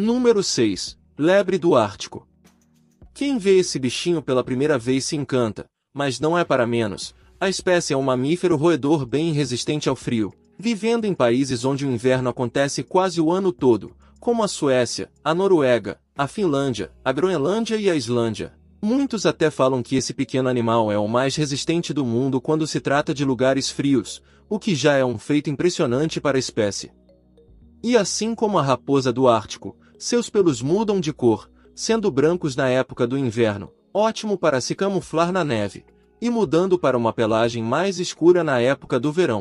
Número 6. Lebre do Ártico. Quem vê esse bichinho pela primeira vez se encanta, mas não é para menos. A espécie é um mamífero roedor bem resistente ao frio, vivendo em países onde o inverno acontece quase o ano todo, como a Suécia, a Noruega, a Finlândia, a Groenlândia e a Islândia. Muitos até falam que esse pequeno animal é o mais resistente do mundo quando se trata de lugares frios, o que já é um feito impressionante para a espécie. E assim como a raposa do Ártico, seus pelos mudam de cor, sendo brancos na época do inverno, ótimo para se camuflar na neve, e mudando para uma pelagem mais escura na época do verão.